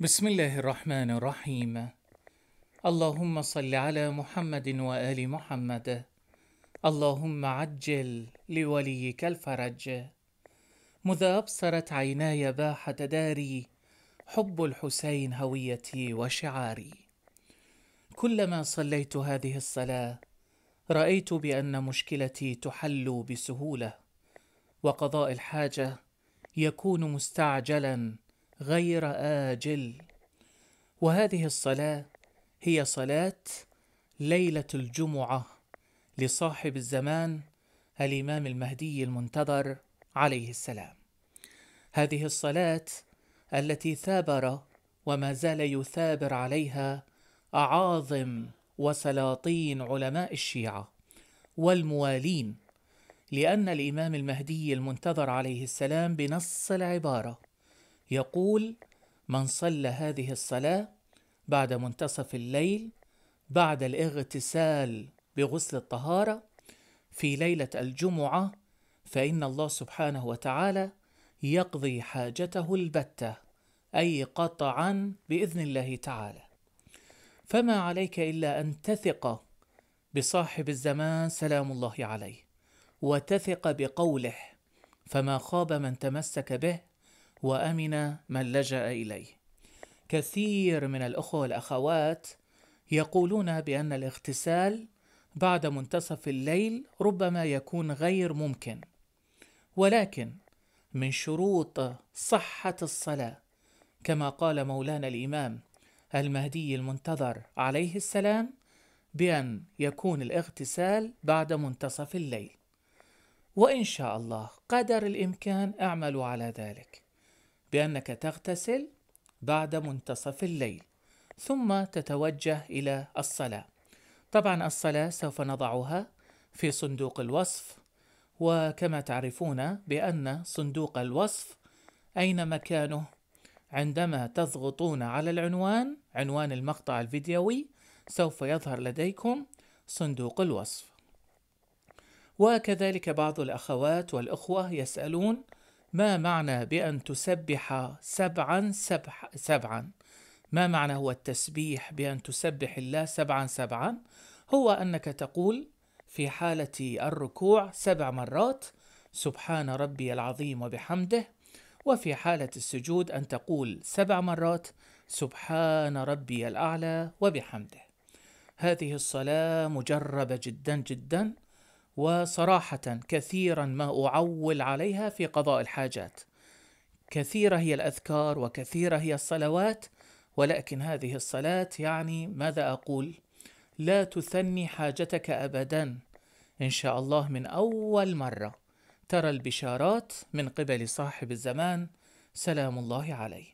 بسم الله الرحمن الرحيم اللهم صل على محمد وآل محمد اللهم عجل لوليك الفرج مذا أبصرت عيناي باحة داري حب الحسين هويتي وشعاري كلما صليت هذه الصلاة رأيت بأن مشكلتي تحل بسهولة وقضاء الحاجة يكون مستعجلاً غير آجل وهذه الصلاة هي صلاة ليلة الجمعة لصاحب الزمان الإمام المهدي المنتظر عليه السلام هذه الصلاة التي ثابر وما زال يثابر عليها أعاظم وسلاطين علماء الشيعة والموالين لأن الإمام المهدي المنتظر عليه السلام بنص العبارة يقول من صلى هذه الصلاة بعد منتصف الليل بعد الاغتسال بغسل الطهارة في ليلة الجمعة فإن الله سبحانه وتعالى يقضي حاجته البتة أي قطعا بإذن الله تعالى فما عليك إلا أن تثق بصاحب الزمان سلام الله عليه وتثق بقوله فما خاب من تمسك به وامن من لجا اليه كثير من الاخوه والاخوات يقولون بان الاغتسال بعد منتصف الليل ربما يكون غير ممكن ولكن من شروط صحه الصلاه كما قال مولانا الامام المهدي المنتظر عليه السلام بان يكون الاغتسال بعد منتصف الليل وان شاء الله قدر الامكان اعملوا على ذلك بأنك تغتسل بعد منتصف الليل ثم تتوجه إلى الصلاة طبعا الصلاة سوف نضعها في صندوق الوصف وكما تعرفون بأن صندوق الوصف أين مكانه؟ عندما تضغطون على العنوان عنوان المقطع الفيديوي سوف يظهر لديكم صندوق الوصف وكذلك بعض الأخوات والأخوة يسألون ما معنى بأن تسبح سبعا سبح سبعا ما معنى هو التسبيح بأن تسبح الله سبعا سبعا هو أنك تقول في حالة الركوع سبع مرات سبحان ربي العظيم وبحمده وفي حالة السجود أن تقول سبع مرات سبحان ربي الأعلى وبحمده هذه الصلاة مجربة جدا جدا وصراحة كثيرا ما أعول عليها في قضاء الحاجات. كثيرة هي الأذكار وكثيرة هي الصلوات، ولكن هذه الصلاة يعني ماذا أقول؟ لا تثني حاجتك أبدا، إن شاء الله من أول مرة ترى البشارات من قبل صاحب الزمان سلام الله عليه.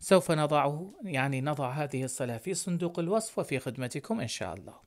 سوف نضعه يعني نضع هذه الصلاة في صندوق الوصف وفي خدمتكم إن شاء الله.